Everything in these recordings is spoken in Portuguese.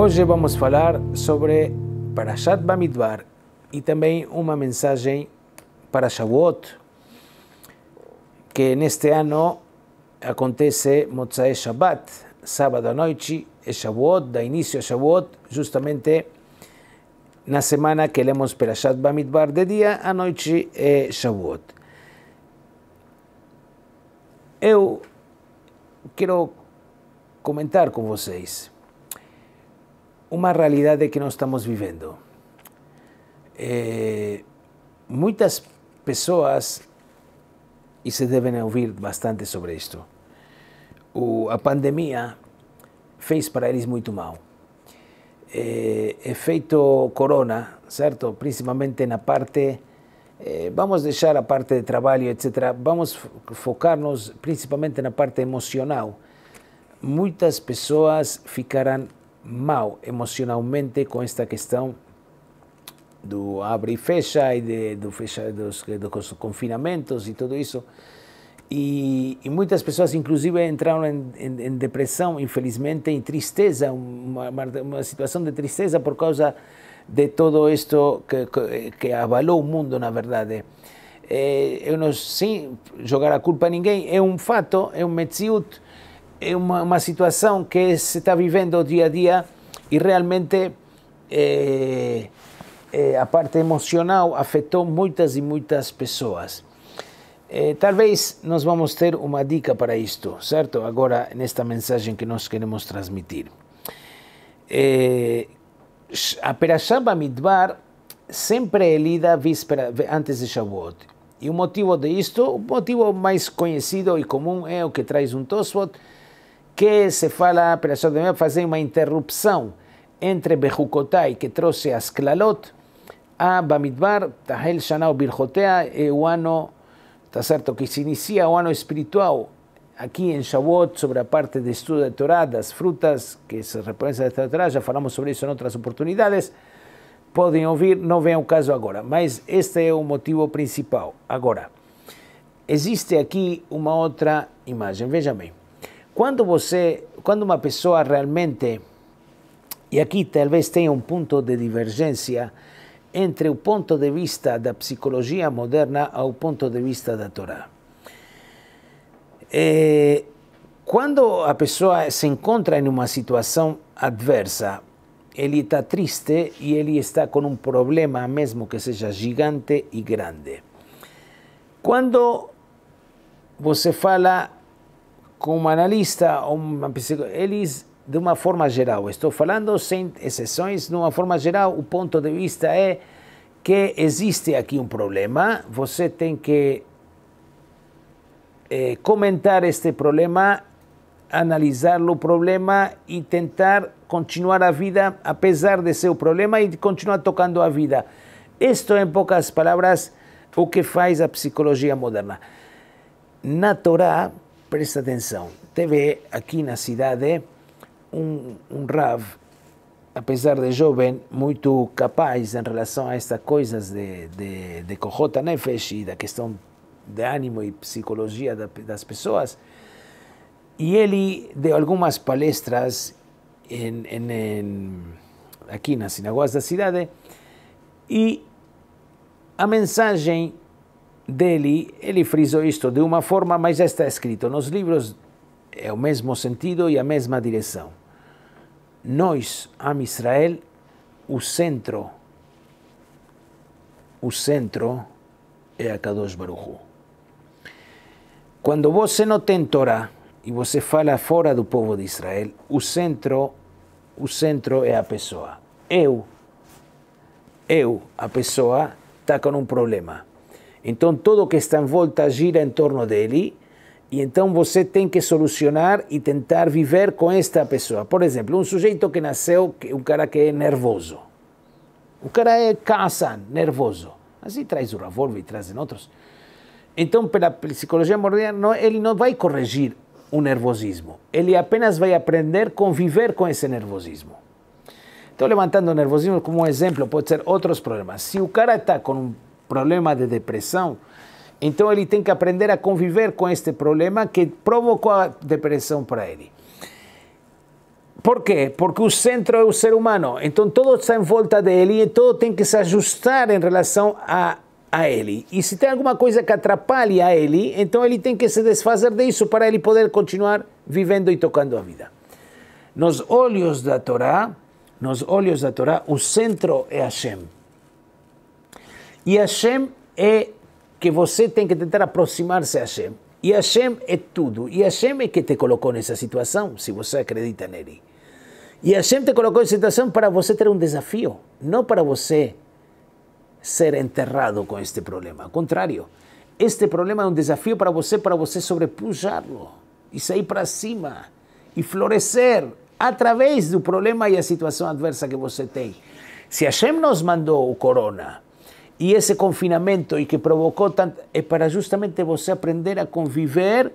Hoje vamos falar sobre Parashat Bamidbar e também uma mensagem para Shavuot, que neste ano acontece Motzai Shabbat, sábado à noite, é Shavuot, dá início a Shavuot, justamente na semana que lemos Parashat Bamidbar de dia, à noite é Shavuot. Eu quero comentar com vocês uma realidade que nós estamos vivendo. É, muitas pessoas, e se devem ouvir bastante sobre isto, o, a pandemia fez para eles muito mal. É, efeito corona, certo? Principalmente na parte eh, vamos deixar a parte de trabalho, etc. Vamos focar-nos principalmente na parte emocional. Muitas pessoas ficarão mal emocionalmente com esta questão do abre e fecha e de, do fecha dos, dos confinamentos e tudo isso. E, e muitas pessoas, inclusive, entraram em, em, em depressão, infelizmente, em tristeza, uma, uma, situação de tristeza por causa de todo isto que, que, que abalou o mundo, na verdade. É, eu não sei jogar a culpa a ninguém, é um fato, é um metziut, é uma, uma situação que se está vivendo dia a dia e realmente é, é, a parte emocional afetou muitas e muitas pessoas. É, talvez nós vamos ter uma dica para isto, certo? Agora, nesta mensagem que nós queremos transmitir. a Perashaba Midbar sempre é lida víspera, antes de Shavuot. E o motivo disto, o motivo mais conhecido e comum é o que traz um Tosfot, que se fala pela sua de fazer uma interrupção entre Bechukotai, que trouxe as Klalot, a Bamidbar, Tahel Shanao Birjotea, e o ano, está certo, que se inicia o ano espiritual, aqui em Shavuot, sobre a parte de estudo da Torá, das frutas que se representam da Torá, já falamos sobre isso em outras oportunidades, podem ouvir, não vem o caso agora, mas este é o motivo principal. Agora, existe aqui uma outra imagem, veja bem. Quando você, quando uma pessoa realmente, e aqui talvez tenha um ponto de divergência entre o ponto de vista da psicologia moderna ao ponto de vista da Torá. E eh, quando a pessoa se encontra em uma situação adversa, ele está triste e ele está com um problema, mesmo que seja gigante e grande. Quando você fala como analista, uma, eles, de uma forma geral, estou falando sem exceções, de uma forma geral, o ponto de vista é que existe aqui um problema, você tem que é, comentar este problema, analisar o problema e tentar continuar a vida apesar de ser o problema e continuar tocando a vida. Isto, em poucas palavras, o que faz a psicologia moderna. Na Torá, presta atenção. Teve aqui na cidade um, um Rav, apesar de jovem, muito capaz em relação a estas coisas de, de, de Kohota Nefesh e da questão de ânimo e psicologia das pessoas. E ele deu algumas palestras em, em, em, aqui nas sinagogas da cidade e a mensagem dele, ele frisou isto de uma forma, mas está escrito nos livros, é o mesmo sentido e a mesma direção. Nós, Am Israel, o centro, o centro é a Kadosh Baruch Hu. Quando você não tem Torá e você fala fora do povo de Israel, o centro, o centro é a pessoa. Eu, eu, a pessoa, está com um problema então, tudo que está em volta gira em torno dele. E então você tem que solucionar e tentar viver com esta pessoa. Por exemplo, um sujeito que nasceu, um cara que é nervoso. O cara é caça, nervoso. Assim traz o revólver e trazem outros. Então, pela psicologia moderna, ele não vai corrigir o nervosismo. Ele apenas vai aprender a conviver com esse nervosismo. Estou levantando o nervosismo como um exemplo, pode ser outros problemas. Se o cara está com um problema de depressão. Então ele tem que aprender a conviver com este problema que provocou a depressão para ele. Por quê? Porque o centro é o ser humano. Então tudo está em volta dele e tudo tem que se ajustar em relação a, a ele. E se tem alguma coisa que atrapalhe a ele, então ele tem que se desfazer disso para ele poder continuar vivendo e tocando a vida. Nos olhos da Torá, nos olhos da Torá, o centro é Hashem. E Hashem é que você tem que tentar aproximar-se a Hashem. E Hashem é tudo. E Hashem é que te colocou nessa situação, se você acredita nele. E Hashem te colocou nessa situação para você ter um desafio, não para você ser enterrado com este problema. Ao contrário, este problema é um desafio para você, para você sobrepujá-lo e sair para cima e florescer através do problema e a situação adversa que você tem. Se Hashem nos mandou o corona, y ese confinamiento y que provocó tanto es para justamente vos aprender a convivir,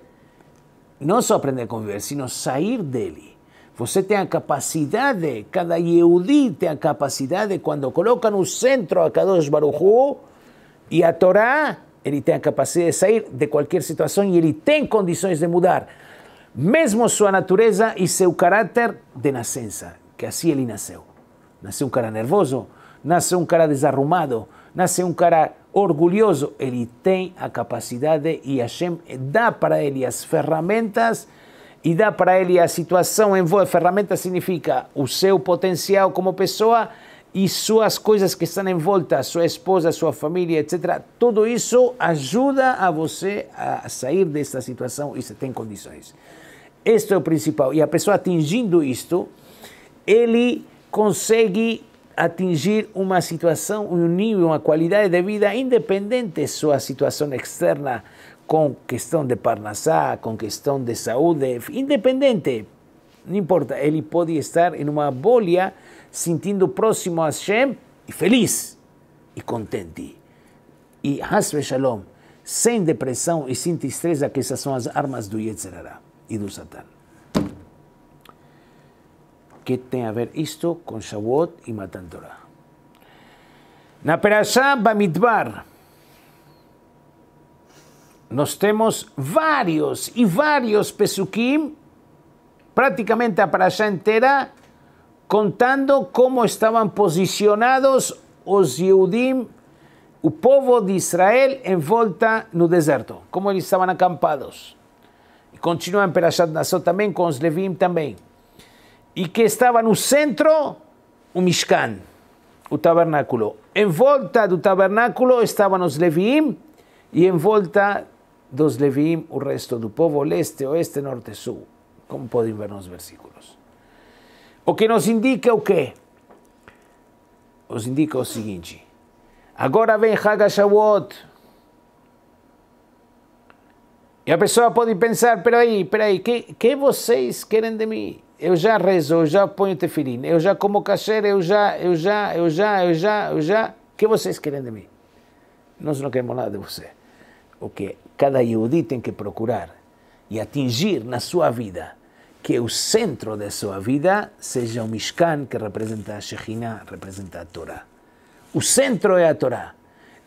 no solo aprender a convivir, sino salir de él. Usted tenga capacidad de, cada Yehudi tiene capacidad de cuando colocan un centro a Kadosh Baruchu y a Torá, él tiene capacidad de salir de cualquier situación y él tiene condiciones de mudar, mesmo su naturaleza y su carácter de nacencia, que así él nació. nace un cara nervoso, nació un cara desarrumado, nasce um cara orgulhoso, ele tem a capacidade e Hashem dá para ele as ferramentas e dá para ele a situação em voo. Ferramenta significa o seu potencial como pessoa e suas coisas que estão em volta, sua esposa, sua família, etc. Tudo isso ajuda a você a sair dessa situação e você tem condições. Este é o principal. E a pessoa atingindo isto, ele consegue atingir uma situação, um nível, uma qualidade de vida independente sua situação externa, com questão de parnassá, com questão de saúde, independente, não importa, ele pode estar em uma bolha, sentindo próximo a Hashem, e feliz, e contente. E Hasbe Shalom, sem depressão e sem tristeza, que essas são as armas do Yetzirah e do Satan. ¿Qué tiene a ver esto con Shavuot y Matan Torah. Na Perashá Bamidbar nos tenemos varios y varios pesukim, prácticamente a Perashá entera, contando cómo estaban posicionados los Yehudim, el pueblo de Israel, en volta no deserto, cómo estaban acampados. Y continúa en Perashat también, con los Levim también y que en no centro un Mishkan, un tabernáculo. En volta do tabernáculo estaban os Leviim y en volta dos Leviim o resto do povo, leste, oeste, norte, sur, Como pueden ver nos versículos. O que nos indica o quê? Nos indica o seguinte. Agora vem Hagashawot. Y a pessoa pode pensar, peraí, peraí, que, que vocês quieren de mí? eu já rezo, eu já ponho tefilim, eu já como cachere, eu já, eu já, eu já, eu já, eu já. O que vocês querem de mim? Nós não queremos nada de você. O que cada Yehudi tem que procurar e atingir na sua vida que é o centro da sua vida seja o Mishkan, que representa a Shekhinah, representa a Torá. O centro é a Torá.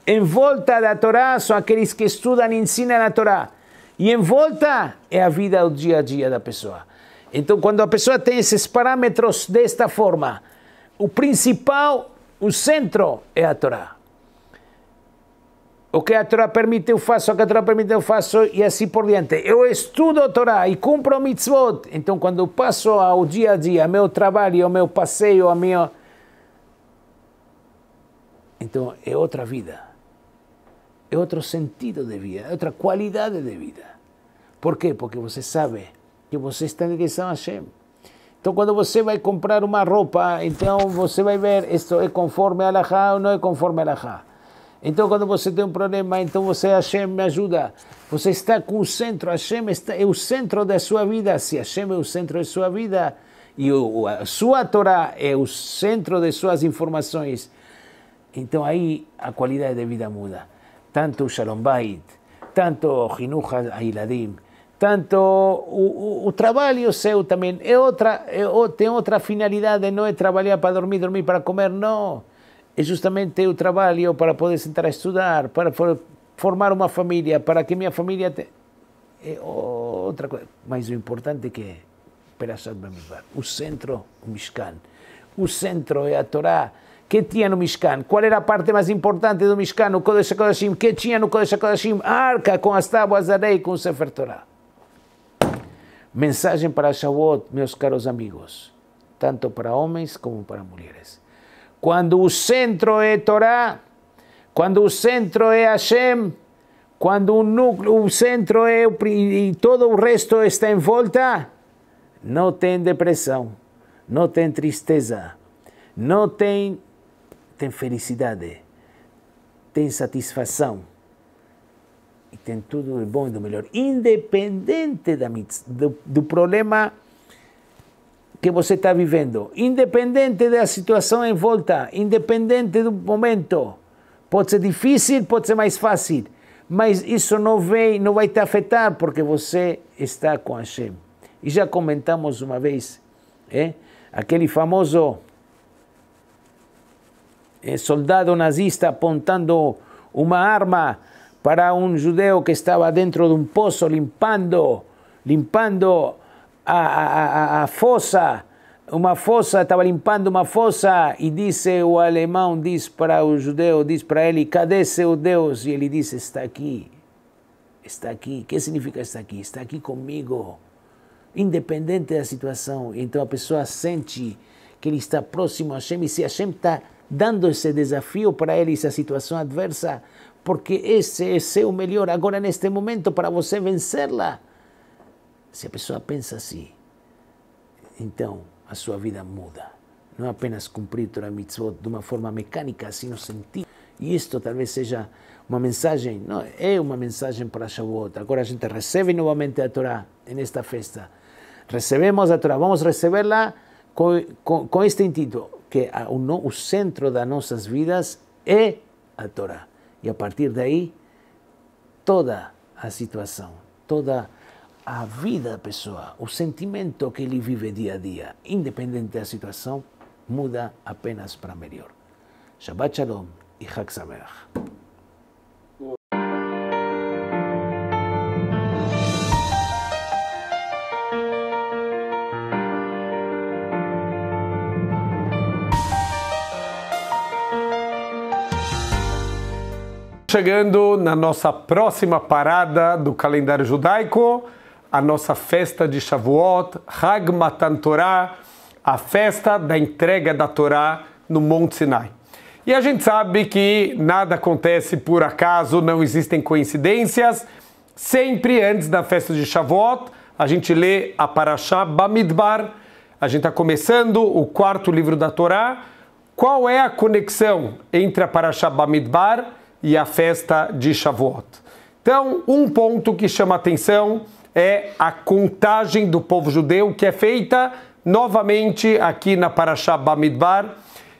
Em volta da Torá são aqueles que estudam e ensinam a Torá. E em volta é a vida, o dia a dia da pessoa. Então, quando a pessoa tem esses parâmetros desta forma, o principal, o centro é a Torá. O que a Torá permite eu faço, o que a Torá permite eu faço e assim por diante. Eu estudo a Torá e cumpro a mitzvot. Então, quando eu passo ao dia a dia, meu trabalho, meu passeio, a minha... Então, é outra vida. É outro sentido de vida, é outra qualidade de vida. Por quê? Porque você sabe que você está em ligação a Hashem. Então, quando você vai comprar uma roupa, então você vai ver isso é conforme a Allahá ou não é conforme a Allahá. Então, quando você tem um problema, então você, Hashem, me ajuda. Você está com o centro, Hashem está, é o centro da sua vida. Se Hashem é o centro da sua vida e o, a sua Torá é o centro de suas informações, então aí a qualidade de vida muda. Tanto o Shalom Bait, tanto o Hinuch Ailadim, tanto o, o, o, trabalho seu também é outra, é, tem outra finalidade, não é trabalhar para dormir, dormir para comer, não. É justamente o trabalho para poder sentar a estudar, para formar uma família, para que minha família tenha. é outra coisa. Mas o importante é que é o centro, o Mishkan. O centro é a Torá. que tinha no Mishkan? Qual era a parte mais importante do Mishkan? O Kodesh HaKodashim. que tinha no Kodesh HaKodashim? A arca com as tábuas da lei, com o Sefer Torah. Mensagem para Shavuot, meus caros amigos, tanto para homens como para mulheres. Quando o centro é Torá, quando o centro é Hashem, quando o, núcleo, o centro é e todo o resto está em volta, não tem depressão, não tem tristeza, não tem, tem felicidade, tem satisfação e tem tudo de bom e do melhor, independente da, do, do problema que você está vivendo, independente da situação em volta, independente do momento. Pode ser difícil, pode ser mais fácil, mas isso não, vem, não vai te afetar porque você está com Hashem. E já comentamos uma vez é? ¿eh? aquele famoso eh, soldado nazista apontando uma arma para un judeu que estaba dentro de un pozo limpando, limpando a, a, a, a fosa, uma fossa, estava limpando uma fossa, e disse o alemão, diz para o judeu, diz para ele, cadê seu oh Deus? E ele disse, está aqui, está aqui. O que significa está aqui? Está aqui comigo, independente da situação. Então a pessoa sente que ele está próximo a Hashem, e se Hashem está dando esse desafio para ele, essa situação adversa, porque esse é seu melhor agora neste momento para você vencê-la. Se a pessoa pensa assim, então a sua vida muda. Não é apenas cumprir Torah Mitzvot de uma forma mecânica, assim no sentido. E isto talvez seja uma mensagem, não, é uma mensagem para Shavuot. Agora a gente recebe novamente a Torá nesta festa. Recebemos a Torá, vamos recebê-la com, com, com, este intuito, que a, o, o centro das nossas vidas é a Torá. E a partir daí, toda a situação, toda a vida da pessoa, o sentimento que ele vive dia a dia, independente da situação, muda apenas para melhor. Shabbat Shalom e Chag Sameach. Chegando na nossa próxima parada do calendário judaico, a nossa festa de Shavuot, Hag Matan Torah, a festa da entrega da Torá no Monte Sinai. E a gente sabe que nada acontece por acaso, não existem coincidências. Sempre antes da festa de Shavuot, a gente lê a Parashá Bamidbar. A gente está começando o quarto livro da Torá. Qual é a conexão entre a Parashá Bamidbar e a festa de Shavuot. Então, um ponto que chama atenção é a contagem do povo judeu que é feita novamente aqui na Parashá Bamidbar.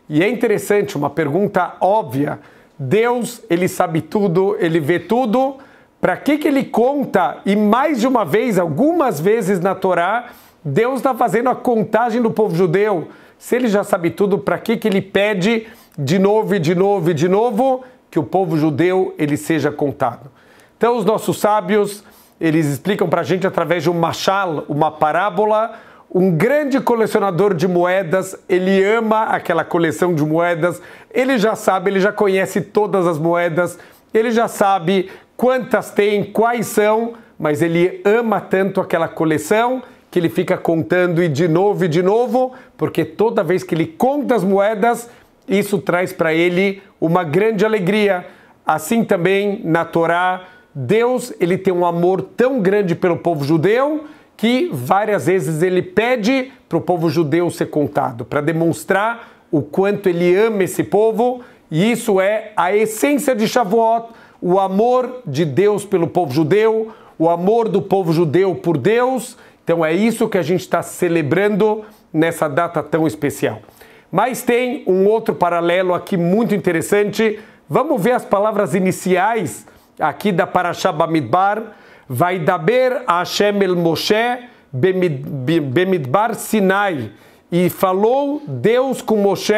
E é interessante, uma pergunta óbvia. Deus, ele sabe tudo, ele vê tudo. Para que, que ele conta? E mais de uma vez, algumas vezes na Torá, Deus está fazendo a contagem do povo judeu. Se ele já sabe tudo, para que, que ele pede de novo e de novo e de novo? que o povo judeu ele seja contado. Então os nossos sábios, eles explicam para a gente através de um machal, uma parábola, um grande colecionador de moedas, ele ama aquela coleção de moedas, ele já sabe, ele já conhece todas as moedas, ele já sabe quantas tem, quais são, mas ele ama tanto aquela coleção que ele fica contando e de novo e de novo, porque toda vez que ele conta as moedas, isso traz para ele uma grande alegria. Assim também na Torá, Deus ele tem um amor tão grande pelo povo judeu que várias vezes ele pede para o povo judeu ser contado, para demonstrar o quanto ele ama esse povo, e isso é a essência de Shavuot, o amor de Deus pelo povo judeu, o amor do povo judeu por Deus. Então é isso que a gente está celebrando nessa data tão especial. Mas tem um outro paralelo aqui muito interessante. Vamos ver as palavras iniciais aqui da Parashá Bamidbar. Vai daber Hashem el Moshe Bemidbar Sinai. E falou Deus com Moshe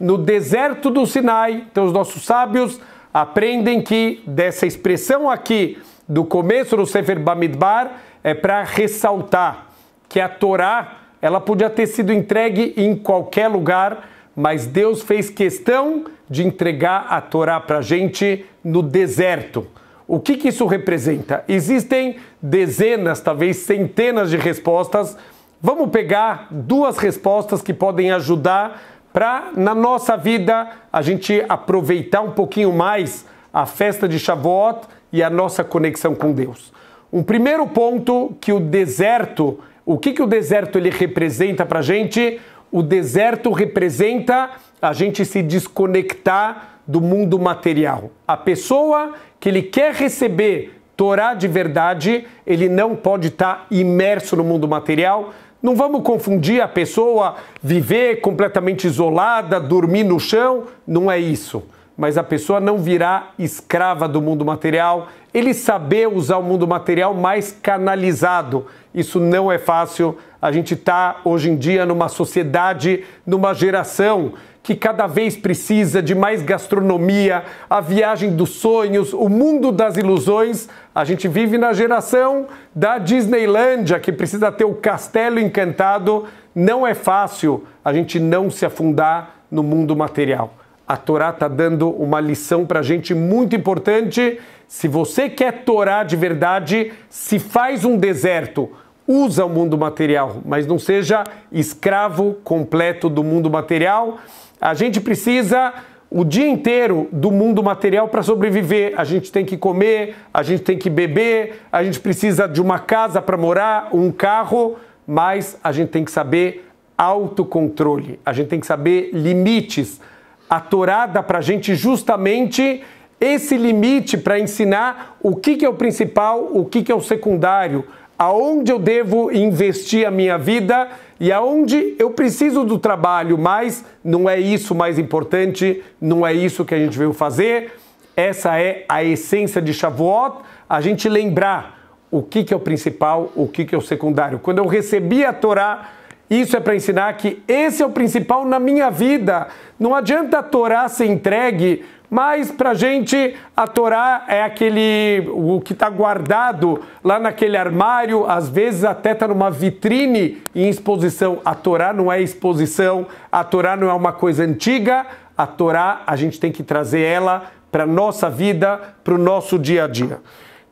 no deserto do Sinai. Então os nossos sábios aprendem que dessa expressão aqui do começo do Sefer Bamidbar é para ressaltar que a Torá ela podia ter sido entregue em qualquer lugar, mas Deus fez questão de entregar a Torá para a gente no deserto. O que, que isso representa? Existem dezenas, talvez centenas de respostas. Vamos pegar duas respostas que podem ajudar para, na nossa vida, a gente aproveitar um pouquinho mais a festa de Shavuot e a nossa conexão com Deus. Um primeiro ponto que o deserto o que, que o deserto ele representa para a gente? O deserto representa a gente se desconectar do mundo material. A pessoa que ele quer receber Torá de verdade, ele não pode estar tá imerso no mundo material. Não vamos confundir a pessoa viver completamente isolada, dormir no chão, não é isso mas a pessoa não virá escrava do mundo material, ele saber usar o mundo material mais canalizado. Isso não é fácil. A gente está hoje em dia numa sociedade, numa geração que cada vez precisa de mais gastronomia, a viagem dos sonhos, o mundo das ilusões. A gente vive na geração da Disneylândia, que precisa ter o castelo encantado. Não é fácil a gente não se afundar no mundo material. A Torá está dando uma lição para a gente muito importante. Se você quer Torá de verdade, se faz um deserto, usa o mundo material, mas não seja escravo completo do mundo material. A gente precisa o dia inteiro do mundo material para sobreviver. A gente tem que comer, a gente tem que beber, a gente precisa de uma casa para morar, um carro, mas a gente tem que saber autocontrole, a gente tem que saber limites. A Torá dá para a gente justamente esse limite para ensinar o que, que é o principal, o que, que é o secundário, aonde eu devo investir a minha vida e aonde eu preciso do trabalho, mas não é isso mais importante, não é isso que a gente veio fazer. Essa é a essência de Shavuot, a gente lembrar o que, que é o principal, o que, que é o secundário. Quando eu recebi a Torá, isso é para ensinar que esse é o principal na minha vida. Não adianta a Torá ser entregue, mas para a gente a Torá é aquele o que está guardado lá naquele armário, às vezes até está numa vitrine em exposição. A Torá não é exposição, a Torá não é uma coisa antiga. A Torá a gente tem que trazer ela para nossa vida, para o nosso dia a dia.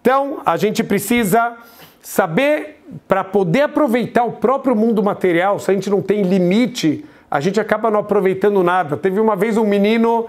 Então a gente precisa saber para poder aproveitar o próprio mundo material, se a gente não tem limite, a gente acaba não aproveitando nada. Teve uma vez um menino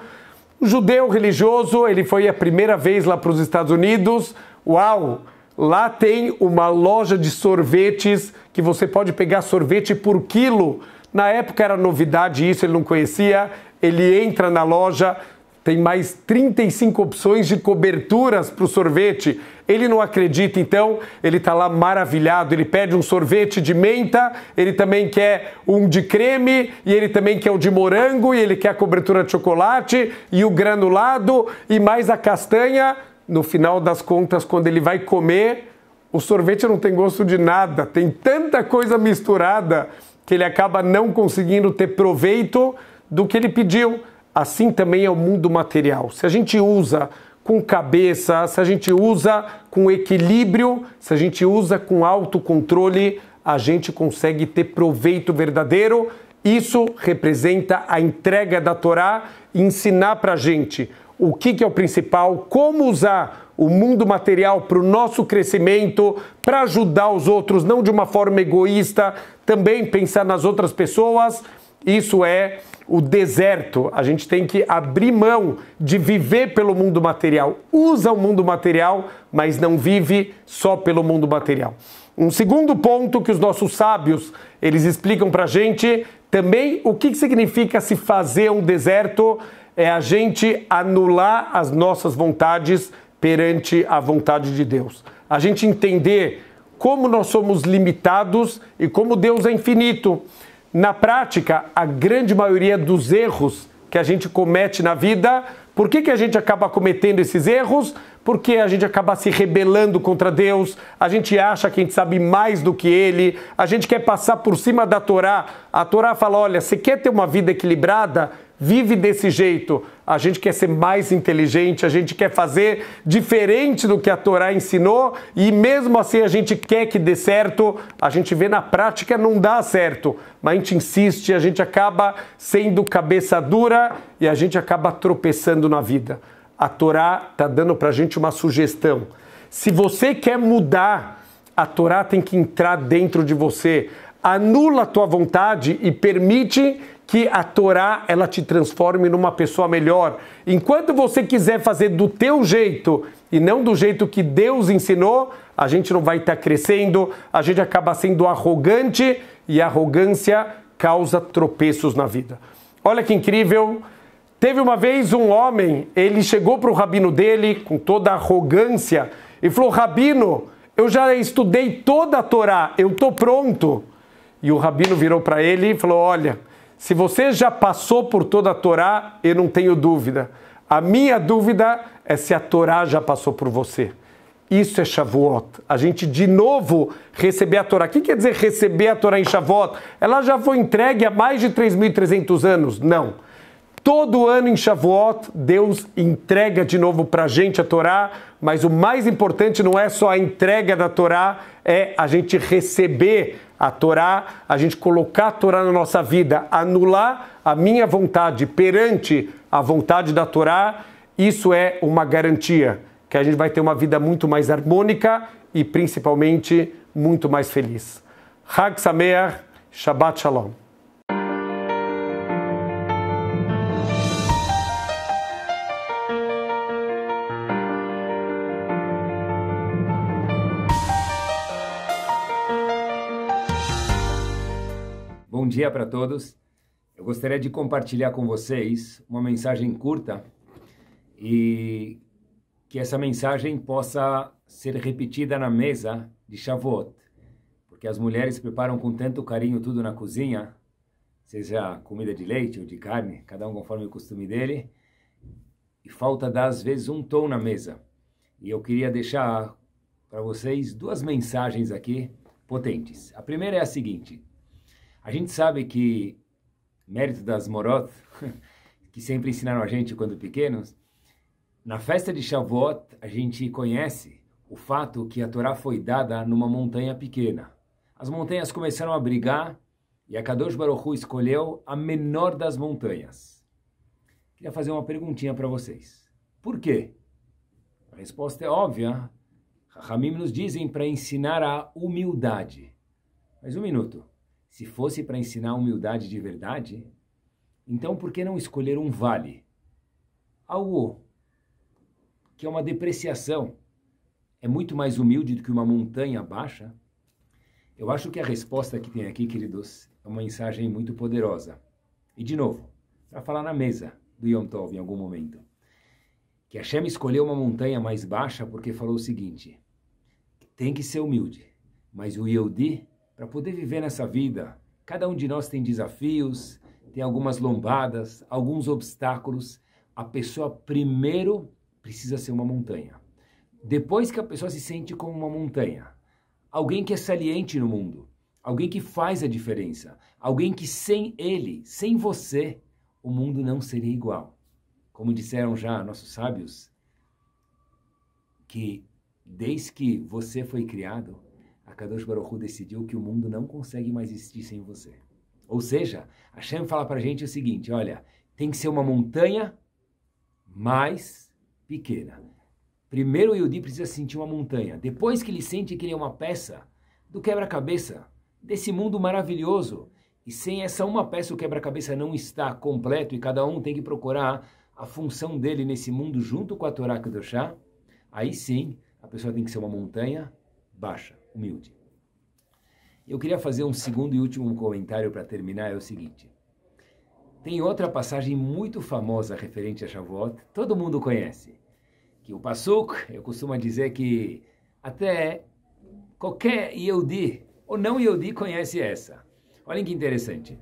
um judeu religioso, ele foi a primeira vez lá para os Estados Unidos. Uau! Lá tem uma loja de sorvetes que você pode pegar sorvete por quilo. Na época era novidade isso, ele não conhecia. Ele entra na loja, tem mais 35 opções de coberturas para o sorvete. Ele não acredita, então, ele está lá maravilhado. Ele pede um sorvete de menta, ele também quer um de creme, e ele também quer o um de morango, e ele quer a cobertura de chocolate, e o granulado, e mais a castanha. No final das contas, quando ele vai comer, o sorvete não tem gosto de nada, tem tanta coisa misturada que ele acaba não conseguindo ter proveito do que ele pediu assim também é o mundo material. Se a gente usa com cabeça, se a gente usa com equilíbrio, se a gente usa com autocontrole, a gente consegue ter proveito verdadeiro. Isso representa a entrega da Torá e ensinar para a gente o que, que é o principal, como usar o mundo material para o nosso crescimento, para ajudar os outros, não de uma forma egoísta, também pensar nas outras pessoas. Isso é o deserto, a gente tem que abrir mão de viver pelo mundo material. Usa o mundo material, mas não vive só pelo mundo material. Um segundo ponto que os nossos sábios eles explicam para a gente também o que significa se fazer um deserto é a gente anular as nossas vontades perante a vontade de Deus. A gente entender como nós somos limitados e como Deus é infinito na prática, a grande maioria dos erros que a gente comete na vida, por que, que a gente acaba cometendo esses erros? Porque a gente acaba se rebelando contra Deus, a gente acha que a gente sabe mais do que Ele, a gente quer passar por cima da Torá. A Torá fala: olha, você quer ter uma vida equilibrada? Vive desse jeito a gente quer ser mais inteligente, a gente quer fazer diferente do que a Torá ensinou e mesmo assim a gente quer que dê certo, a gente vê na prática não dá certo, mas a gente insiste, a gente acaba sendo cabeça dura e a gente acaba tropeçando na vida. A Torá está dando para a gente uma sugestão. Se você quer mudar, a Torá tem que entrar dentro de você. Anula a tua vontade e permite que a Torá ela te transforme numa pessoa melhor. Enquanto você quiser fazer do teu jeito e não do jeito que Deus ensinou, a gente não vai estar tá crescendo, a gente acaba sendo arrogante e arrogância causa tropeços na vida. Olha que incrível! Teve uma vez um homem, ele chegou para o rabino dele com toda arrogância e falou: Rabino, eu já estudei toda a Torá, eu estou pronto. E o rabino virou para ele e falou: Olha, se você já passou por toda a Torá, eu não tenho dúvida. A minha dúvida é se a Torá já passou por você. Isso é Shavuot. A gente de novo receber a Torá. O que quer dizer receber a Torá em Shavuot? Ela já foi entregue há mais de 3.300 anos? Não. Todo ano em Shavuot, Deus entrega de novo para a gente a Torá, mas o mais importante não é só a entrega da Torá, é a gente receber a Torá, a gente colocar a Torá na nossa vida, anular a minha vontade perante a vontade da Torá, isso é uma garantia que a gente vai ter uma vida muito mais harmônica e principalmente muito mais feliz. Hag Sameach, Shabbat Shalom. dia para todos. Eu gostaria de compartilhar com vocês uma mensagem curta e que essa mensagem possa ser repetida na mesa de Shavuot, porque as mulheres preparam com tanto carinho tudo na cozinha, seja comida de leite ou de carne, cada um conforme o costume dele, e falta dar às vezes um tom na mesa. E eu queria deixar para vocês duas mensagens aqui potentes. A primeira é a seguinte: a gente sabe que, mérito das morot, que sempre ensinaram a gente quando pequenos, na festa de Shavuot a gente conhece o fato que a Torá foi dada numa montanha pequena. As montanhas começaram a brigar e a Kadosh Baruch Hu escolheu a menor das montanhas. Queria fazer uma perguntinha para vocês. Por quê? A resposta é óbvia. Ramim nos dizem para ensinar a humildade. Mais um minuto. Se fosse para ensinar humildade de verdade, então por que não escolher um vale? Algo que é uma depreciação. É muito mais humilde do que uma montanha baixa? Eu acho que a resposta que tem aqui, queridos, é uma mensagem muito poderosa. E de novo, para falar na mesa do Yom Tov em algum momento, que Hashem escolheu uma montanha mais baixa porque falou o seguinte: tem que ser humilde, mas o Yehudi para poder viver nessa vida, cada um de nós tem desafios, tem algumas lombadas, alguns obstáculos. A pessoa primeiro precisa ser uma montanha. Depois que a pessoa se sente como uma montanha, alguém que é saliente no mundo, alguém que faz a diferença, alguém que sem ele, sem você, o mundo não seria igual. Como disseram já nossos sábios, que desde que você foi criado, Kadosh Baruchu decidiu que o mundo não consegue mais existir sem você. Ou seja, a Hashem fala para a gente o seguinte, olha, tem que ser uma montanha mais pequena. Primeiro o Yudi precisa sentir uma montanha. Depois que ele sente que ele é uma peça do quebra-cabeça, desse mundo maravilhoso, e sem essa uma peça o quebra-cabeça não está completo e cada um tem que procurar a função dele nesse mundo junto com a Torá Kadoshá. aí sim a pessoa tem que ser uma montanha baixa humilde. Eu queria fazer um segundo e último comentário para terminar, é o seguinte. Tem outra passagem muito famosa referente a Shavuot, todo mundo conhece, que o Passuk, eu costumo dizer que até qualquer Yehudi ou não Yehudi conhece essa. Olhem que interessante.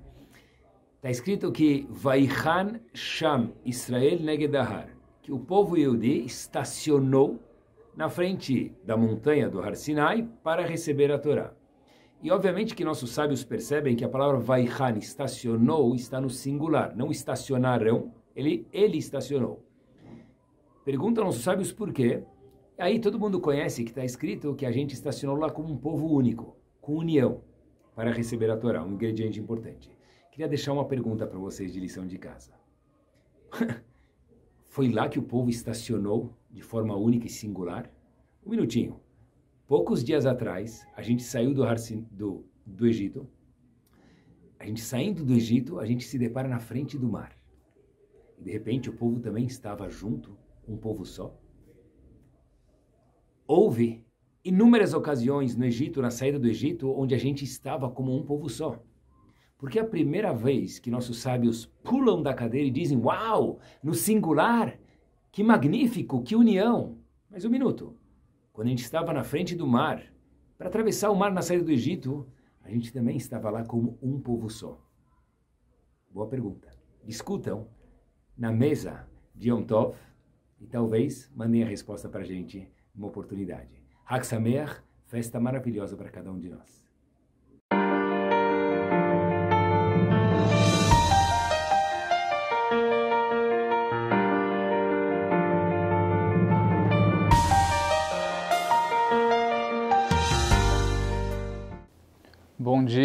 Está escrito que Vaichan Sham Israel Negedahar, que o povo Yehudi estacionou na frente da montanha do Har Sinai para receber a Torá. E obviamente que nossos sábios percebem que a palavra Vaihan, estacionou, está no singular. Não estacionaram, ele, ele estacionou. Pergunta aos sábios por quê. Aí todo mundo conhece que está escrito que a gente estacionou lá como um povo único, com união, para receber a Torá, um ingrediente importante. Queria deixar uma pergunta para vocês de lição de casa. Foi lá que o povo estacionou de forma única e singular? Um minutinho. Poucos dias atrás, a gente saiu do, do, do Egito. A gente saindo do Egito, a gente se depara na frente do mar. E de repente o povo também estava junto, um povo só. Houve inúmeras ocasiões no Egito, na saída do Egito, onde a gente estava como um povo só. Porque é a primeira vez que nossos sábios pulam da cadeira e dizem: Uau, no singular, que magnífico, que união. Mas um minuto, quando a gente estava na frente do mar, para atravessar o mar na saída do Egito, a gente também estava lá como um povo só. Boa pergunta. Escutam? na mesa de Yom Tov e talvez mandem a resposta para a gente numa oportunidade. Haksamer, festa maravilhosa para cada um de nós.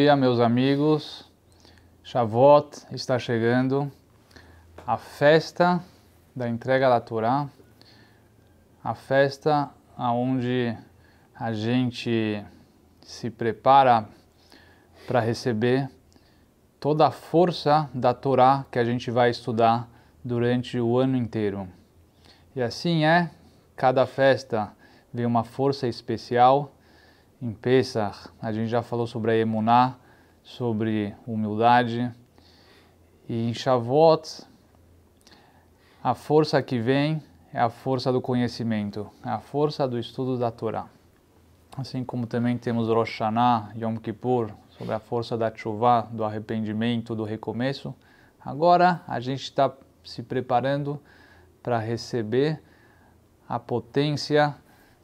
dia, meus amigos. Shavuot está chegando, a festa da entrega da Torá, a festa aonde a gente se prepara para receber toda a força da Torá que a gente vai estudar durante o ano inteiro. E assim é, cada festa vem uma força especial em Pesach, a gente já falou sobre a Emuná, sobre humildade. E em Shavuot, a força que vem é a força do conhecimento, é a força do estudo da Torá. Assim como também temos Rosh Hashanah, Yom Kippur, sobre a força da chuva, do arrependimento, do recomeço. Agora a gente está se preparando para receber a potência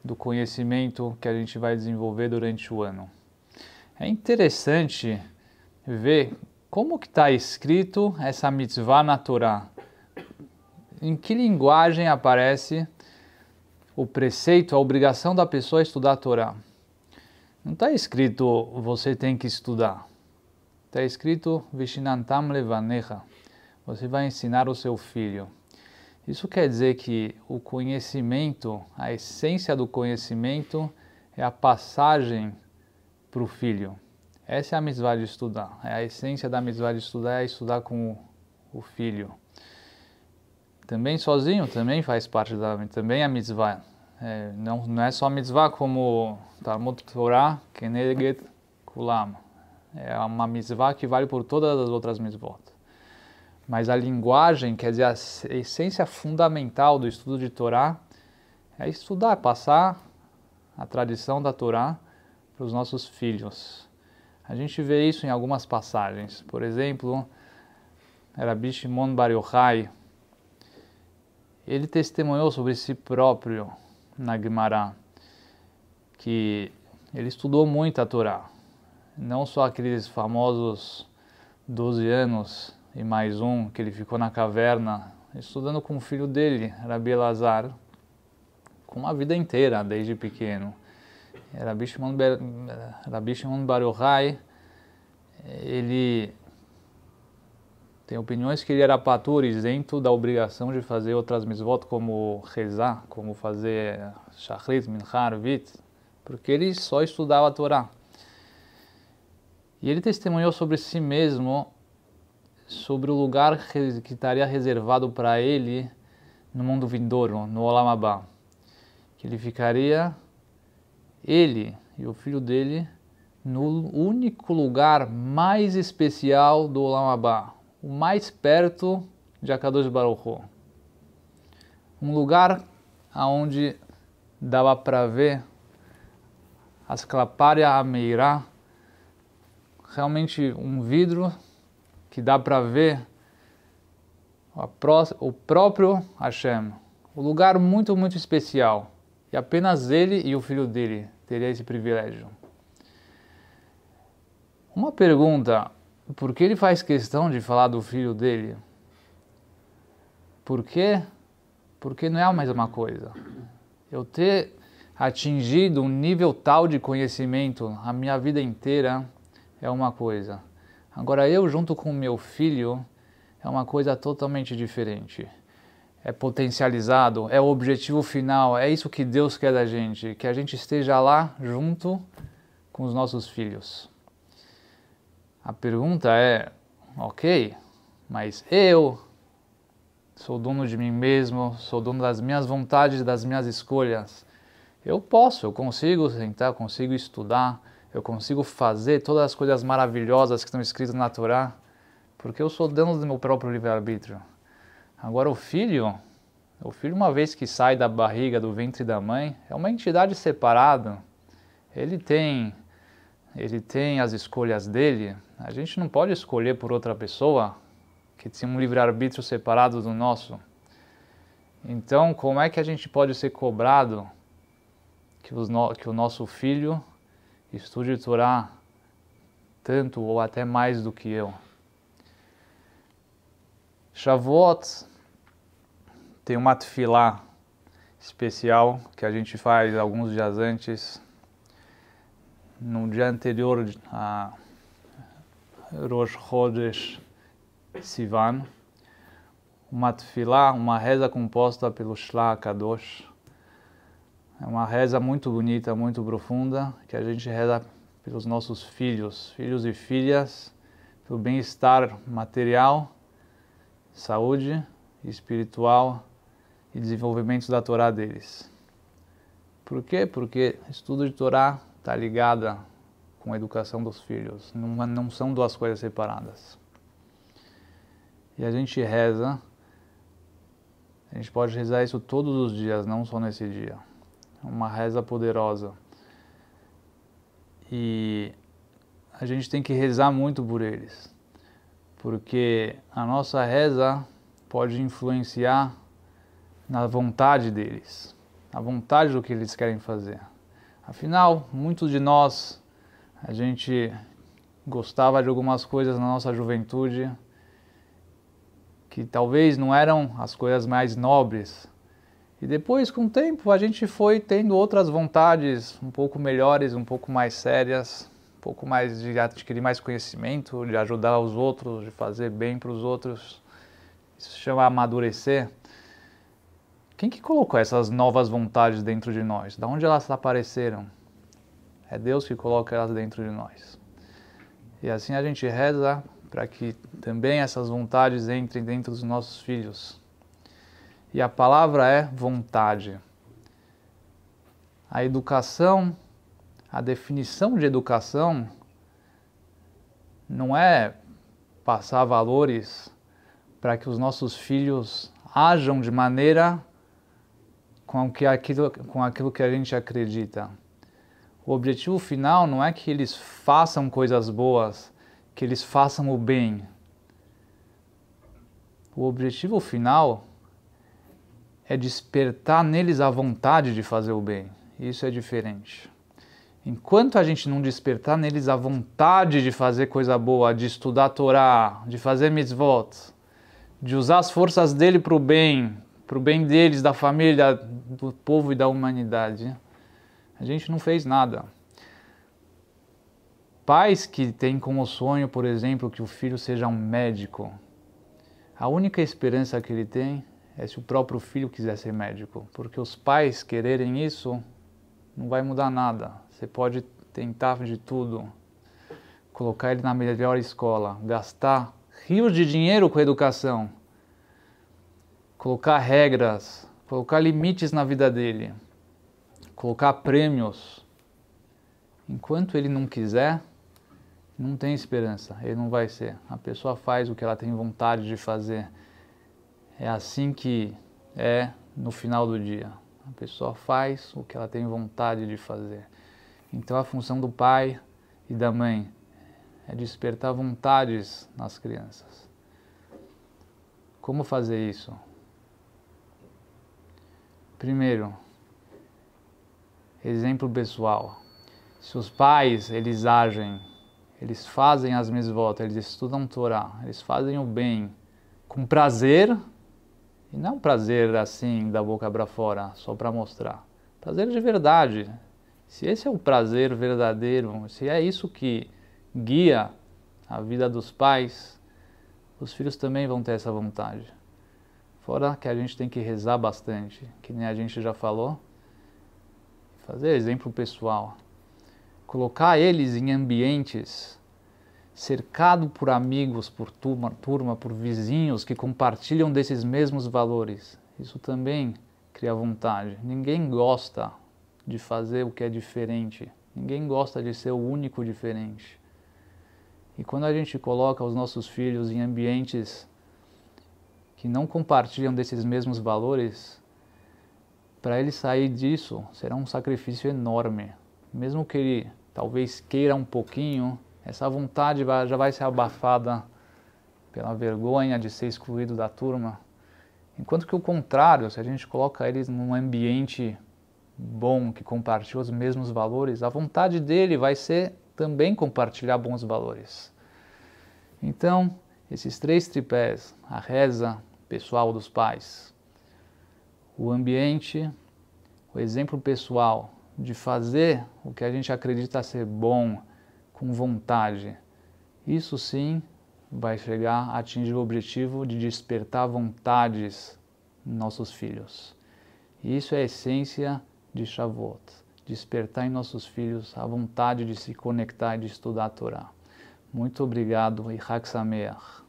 do conhecimento que a gente vai desenvolver durante o ano. É interessante ver como que está escrito essa mitzvah na Torá. Em que linguagem aparece o preceito, a obrigação da pessoa estudar a Torá? Não está escrito você tem que estudar. Está escrito Vishinantam Levaneha. Você vai ensinar o seu filho. Isso quer dizer que o conhecimento, a essência do conhecimento é a passagem para o filho. Essa é a misvá de estudar. É a essência da misvá de estudar é estudar com o filho. Também sozinho, também faz parte da também é a É, não, não é só mitzvah como Talmud Torah, Keneget Kulam. É uma mitzvah que vale por todas as outras mitzvot mas a linguagem, quer dizer, a essência fundamental do estudo de Torá é estudar, passar a tradição da Torá para os nossos filhos. A gente vê isso em algumas passagens. Por exemplo, Rabi Shimon Bar Yochai, ele testemunhou sobre si próprio na Gemara que ele estudou muito a Torá, não só aqueles famosos 12 anos e mais um, que ele ficou na caverna estudando com o filho dele, Rabi Lazar, com a vida inteira, desde pequeno. Rabi Shimon, Ber... Bar Yochai, ele tem opiniões que ele era patur, isento da obrigação de fazer outras misvot, como rezar, como fazer shachrit, minhar vit, porque ele só estudava a Torá. E ele testemunhou sobre si mesmo sobre o lugar que estaria reservado para ele no mundo vindouro, no Olamabá. Que ele ficaria, ele e o filho dele, no único lugar mais especial do Olamabá, o mais perto de Akadosh Baruch Um lugar aonde dava para ver as clapárias a realmente um vidro que dá para ver pró o próprio Hashem. o lugar muito, muito especial. E apenas ele e o filho dele teria esse privilégio. Uma pergunta, por que ele faz questão de falar do filho dele? Por quê? Porque não é a mesma coisa. Eu ter atingido um nível tal de conhecimento a minha vida inteira é uma coisa. Agora, eu junto com meu filho é uma coisa totalmente diferente. É potencializado, é o objetivo final, é isso que Deus quer da gente, que a gente esteja lá junto com os nossos filhos. A pergunta é: ok, mas eu sou dono de mim mesmo, sou dono das minhas vontades, das minhas escolhas. Eu posso, eu consigo sentar, consigo estudar, eu consigo fazer todas as coisas maravilhosas que estão escritas na Torá, porque eu sou dono do meu próprio livre-arbítrio. Agora, o filho, o filho, uma vez que sai da barriga, do ventre da mãe, é uma entidade separada. Ele tem, ele tem as escolhas dele. A gente não pode escolher por outra pessoa que tem um livre-arbítrio separado do nosso. Então, como é que a gente pode ser cobrado que, no, que o nosso filho estude Torá tanto ou até mais do que eu. Shavuot tem uma tefilá especial que a gente faz alguns dias antes, no dia anterior a Rosh Chodesh Sivan, uma tefilá, uma reza composta pelo Shla Kadosh, é uma reza muito bonita, muito profunda, que a gente reza pelos nossos filhos, filhos e filhas, pelo bem-estar material, saúde espiritual e desenvolvimento da Torá deles. Por quê? Porque estudo de Torá está ligada com a educação dos filhos, não, não são duas coisas separadas. E a gente reza, a gente pode rezar isso todos os dias, não só nesse dia uma reza poderosa. E a gente tem que rezar muito por eles, porque a nossa reza pode influenciar na vontade deles, na vontade do que eles querem fazer. Afinal, muitos de nós, a gente gostava de algumas coisas na nossa juventude que talvez não eram as coisas mais nobres e depois, com o tempo, a gente foi tendo outras vontades um pouco melhores, um pouco mais sérias, um pouco mais de adquirir mais conhecimento, de ajudar os outros, de fazer bem para os outros. Isso se chama amadurecer. Quem que colocou essas novas vontades dentro de nós? Da onde elas apareceram? É Deus que coloca elas dentro de nós. E assim a gente reza para que também essas vontades entrem dentro dos nossos filhos e a palavra é vontade. A educação, a definição de educação, não é passar valores para que os nossos filhos hajam de maneira com, que aquilo, com aquilo que a gente acredita. O objetivo final não é que eles façam coisas boas, que eles façam o bem. O objetivo final é despertar neles a vontade de fazer o bem. Isso é diferente. Enquanto a gente não despertar neles a vontade de fazer coisa boa, de estudar a Torá, de fazer mitzvot, de usar as forças dele para o bem, para o bem deles, da família, do povo e da humanidade, a gente não fez nada. Pais que têm como sonho, por exemplo, que o filho seja um médico, a única esperança que ele tem é se o próprio filho quiser ser médico, porque os pais quererem isso não vai mudar nada. Você pode tentar de tudo, colocar ele na melhor escola, gastar rios de dinheiro com a educação, colocar regras, colocar limites na vida dele, colocar prêmios. Enquanto ele não quiser, não tem esperança, ele não vai ser. A pessoa faz o que ela tem vontade de fazer é assim que é no final do dia. A pessoa faz o que ela tem vontade de fazer. Então a função do pai e da mãe é despertar vontades nas crianças. Como fazer isso? Primeiro, exemplo pessoal. Se os pais, eles agem, eles fazem as misvotas, eles estudam Torá, eles fazem o bem com prazer, e não é prazer assim, da boca para fora, só para mostrar. Prazer de verdade. Se esse é o prazer verdadeiro, se é isso que guia a vida dos pais, os filhos também vão ter essa vontade. Fora que a gente tem que rezar bastante, que nem a gente já falou. Fazer exemplo pessoal. Colocar eles em ambientes cercado por amigos, por turma, turma, por vizinhos que compartilham desses mesmos valores. Isso também cria vontade. Ninguém gosta de fazer o que é diferente. Ninguém gosta de ser o único diferente. E quando a gente coloca os nossos filhos em ambientes que não compartilham desses mesmos valores, para ele sair disso será um sacrifício enorme. Mesmo que ele talvez queira um pouquinho, essa vontade já vai ser abafada pela vergonha de ser excluído da turma. Enquanto que o contrário, se a gente coloca eles num ambiente bom, que compartilha os mesmos valores, a vontade dele vai ser também compartilhar bons valores. Então, esses três tripés, a reza pessoal dos pais, o ambiente, o exemplo pessoal de fazer o que a gente acredita ser bom, com vontade. Isso sim vai chegar a atingir o objetivo de despertar vontades em nossos filhos. Isso é a essência de Shavuot, despertar em nossos filhos a vontade de se conectar e de estudar a Torá. Muito obrigado e Haksameach.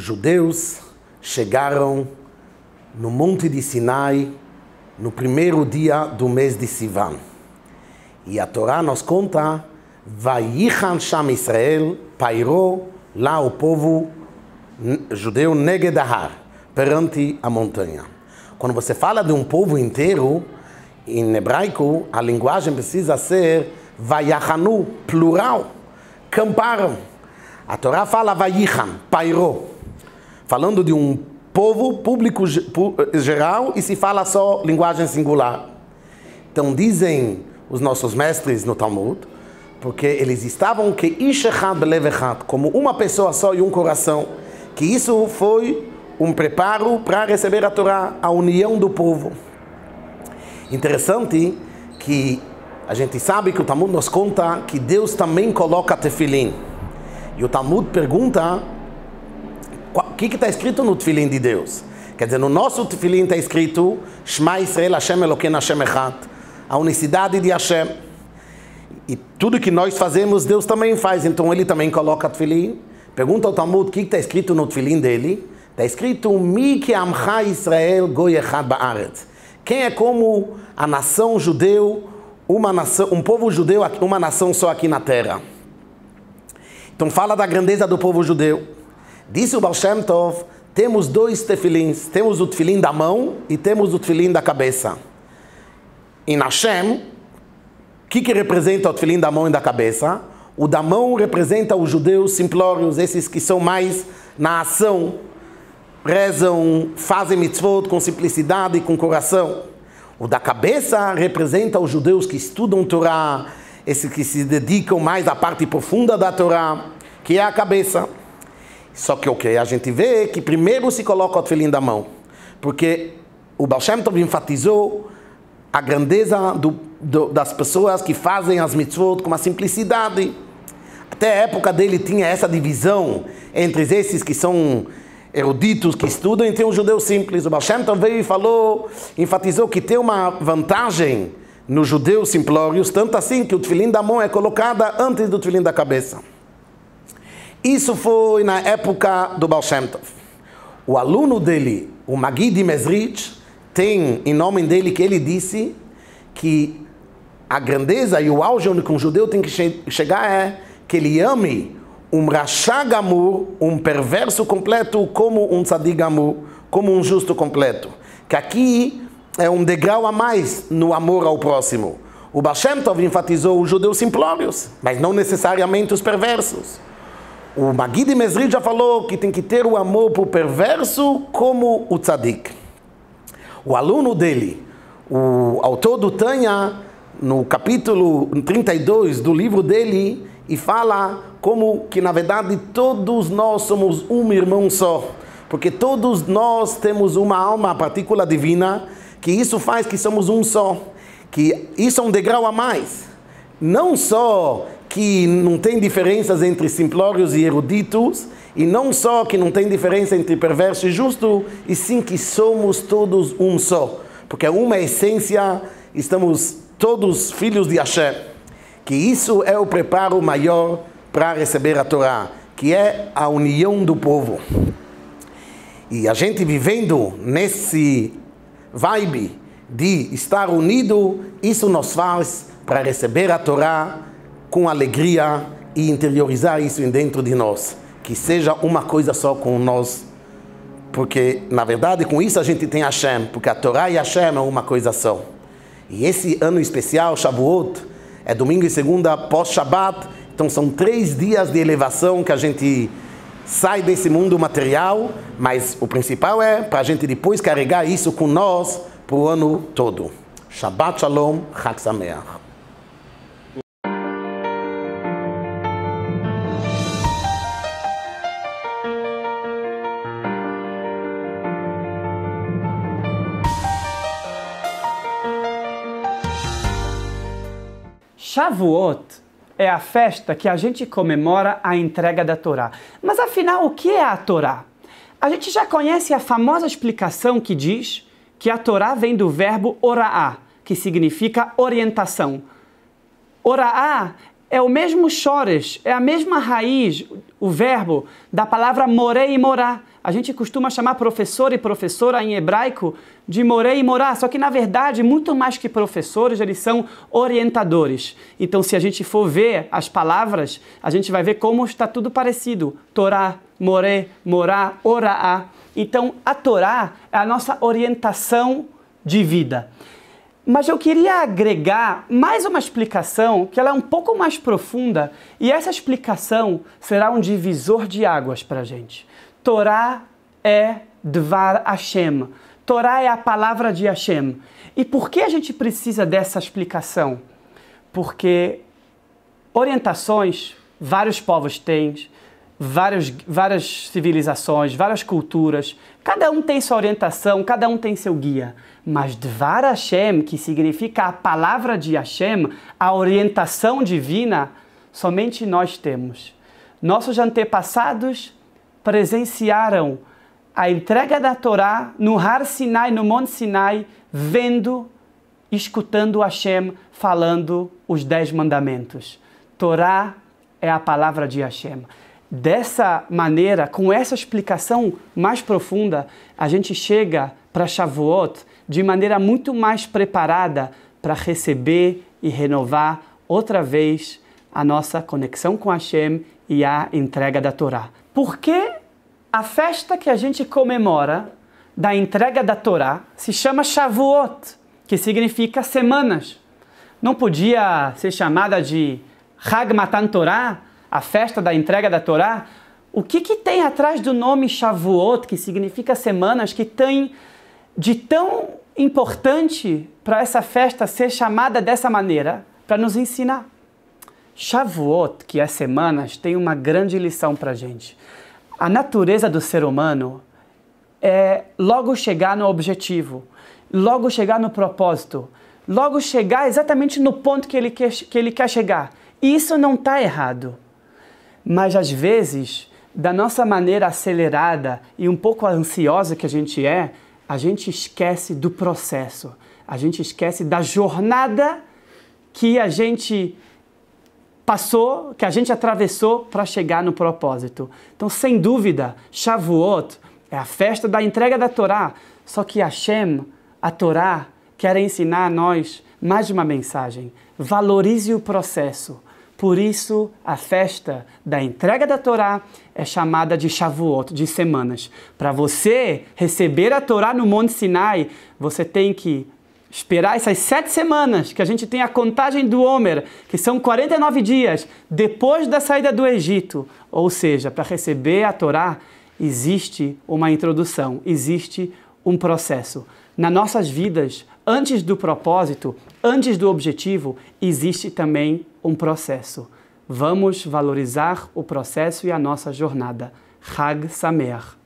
os judeus chegaram no Monte de Sinai no primeiro dia do mês de Sivan. E a Torá nos conta, Vayichan Sham Israel, pairou lá o povo judeu Negedahar, perante a montanha. Quando você fala de um povo inteiro, em hebraico, a linguagem precisa ser Vayachanu, plural, camparam. A Torá fala Vayichan, pairou falando de um povo público eh, geral e se fala só linguagem singular. Então dizem os nossos mestres no Talmud, porque eles estavam que Ishechad Levechad, como uma pessoa só e um coração, que isso foi um preparo para receber a Torá, a união do povo. Interessante que a gente sabe que o Talmud nos conta que Deus também coloca tefilim. E o Talmud pergunta que está escrito no tefilim de Deus? Quer dizer, no nosso tefilim está escrito Shema Israel Hashem Eloquim Hashem Echad. A unicidade de Hashem. E tudo que nós fazemos, Deus também faz. Então ele também coloca tefilim. Pergunta ao Talmud o que está escrito no tefilim dele. Está escrito Miki Amcha Israel Goy Echad Ba'aretz. Quem é como a nação judeu, uma nação, um povo judeu, uma nação só aqui na terra. Então fala da grandeza do povo judeu. Disse o Baal Shem Tov, temos dois tefilins, temos o tefilim da mão e temos o tefilim da cabeça. Em Hashem, o que, que representa o tefilim da mão e da cabeça? O da mão representa os judeus simplórios, esses que são mais na ação, rezam, fazem mitzvot com simplicidade e com coração. O da cabeça representa os judeus que estudam Torá, esses que se dedicam mais à parte profunda da Torá, que é a cabeça. Só que o okay, que a gente vê é que primeiro se coloca o tefilim da mão, porque o Baal Shem Tov enfatizou a grandeza do, do, das pessoas que fazem as mitzvot com uma simplicidade. Até a época dele tinha essa divisão entre esses que são eruditos que estudam e tem um judeu simples. O Baal Shem Tov veio e falou, enfatizou que tem uma vantagem nos judeus simplórios, tanto assim que o tefilim da mão é colocada antes do tefilim da cabeça. Isso foi na época do Baal Shem Tov. O aluno dele, o Magui de Mesrit, tem em nome dele que ele disse que a grandeza e o auge onde um judeu tem que che chegar é que ele ame um rachagamur, um perverso completo, como um tzadigamur, como um justo completo. Que aqui é um degrau a mais no amor ao próximo. O Bashem Tov enfatizou os judeus simplórios, mas não necessariamente os perversos. O Magid Mesri já falou que tem que ter o amor para o perverso como o tzadik. O aluno dele, o autor do Tanha, no capítulo 32 do livro dele, e fala como que na verdade todos nós somos um irmão só, porque todos nós temos uma alma, partícula divina, que isso faz que somos um só, que isso é um degrau a mais. Não só que não tem diferenças entre simplórios e eruditos, e não só que não tem diferença entre perverso e justo, e sim que somos todos um só, porque é uma essência, estamos todos filhos de Hashem. Que isso é o preparo maior para receber a Torá, que é a união do povo. E a gente vivendo nesse vibe de estar unido, isso nos faz para receber a Torá com alegria e interiorizar isso dentro de nós. Que seja uma coisa só com nós. Porque, na verdade, com isso a gente tem Hashem, porque a Torá e Hashem é uma coisa só. E esse ano especial, Shavuot, é domingo e segunda pós shabbat então são três dias de elevação que a gente sai desse mundo material, mas o principal é para a gente depois carregar isso com nós para o ano todo. Shabbat Shalom, Chag Sameach. Shavuot é a festa que a gente comemora a entrega da Torá. Mas afinal, o que é a Torá? A gente já conhece a famosa explicação que diz que a Torá vem do verbo oraá, que significa orientação. Oraá é o mesmo chores, é a mesma raiz, o verbo da palavra morei e morar. A gente costuma chamar professor e professora em hebraico de morei e morar, só que na verdade, muito mais que professores, eles são orientadores. Então, se a gente for ver as palavras, a gente vai ver como está tudo parecido. Torá, moré, morar, oraá. Então, a Torá é a nossa orientação de vida. Mas eu queria agregar mais uma explicação que ela é um pouco mais profunda e essa explicação será um divisor de águas para a gente. Torá é Dvar Hashem. Torá é a palavra de Hashem. E por que a gente precisa dessa explicação? Porque orientações vários povos têm, várias, várias civilizações, várias culturas. Cada um tem sua orientação, cada um tem seu guia. Mas Dvar Hashem, que significa a palavra de Hashem, a orientação divina, somente nós temos. Nossos antepassados presenciaram a entrega da Torá no Har Sinai, no Monte Sinai, vendo, escutando Hashem falando os Dez Mandamentos. Torá é a palavra de Hashem. Dessa maneira, com essa explicação mais profunda, a gente chega para Shavuot de maneira muito mais preparada para receber e renovar outra vez a nossa conexão com Hashem e a entrega da Torá. Porque a festa que a gente comemora da entrega da Torá se chama Shavuot, que significa semanas. Não podia ser chamada de Hag Matan Torá, a festa da entrega da Torá, o que, que tem atrás do nome Shavuot, que significa semanas, que tem de tão importante para essa festa ser chamada dessa maneira, para nos ensinar? Shavuot, que é semanas, tem uma grande lição para a gente. A natureza do ser humano é logo chegar no objetivo, logo chegar no propósito, logo chegar exatamente no ponto que ele quer, que ele quer chegar. Isso não está errado. Mas às vezes, da nossa maneira acelerada e um pouco ansiosa que a gente é, a gente esquece do processo, a gente esquece da jornada que a gente passou, que a gente atravessou para chegar no propósito. Então, sem dúvida, Shavuot é a festa da entrega da Torá, só que Hashem, a Torá, quer ensinar a nós mais uma mensagem: valorize o processo por isso, a festa da entrega da Torá é chamada de Shavuot, de semanas. Para você receber a Torá no Monte Sinai, você tem que esperar essas sete semanas que a gente tem a contagem do Homer, que são 49 dias depois da saída do Egito. Ou seja, para receber a Torá, existe uma introdução, existe um processo. Nas nossas vidas, antes do propósito, antes do objetivo, existe também um processo. Vamos valorizar o processo e a nossa jornada. Hag Samer.